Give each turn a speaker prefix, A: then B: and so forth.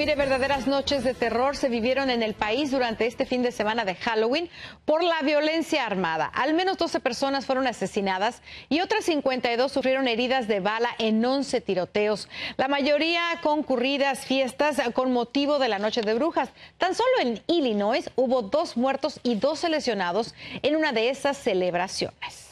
A: mire, verdaderas noches de terror se vivieron en el país durante este fin de semana de Halloween por la violencia armada. Al menos 12 personas fueron asesinadas y otras 52 sufrieron heridas de bala en 11 tiroteos. La mayoría concurridas fiestas con motivo de la noche de brujas. Tan solo en Illinois hubo dos muertos y dos lesionados en una de esas celebraciones.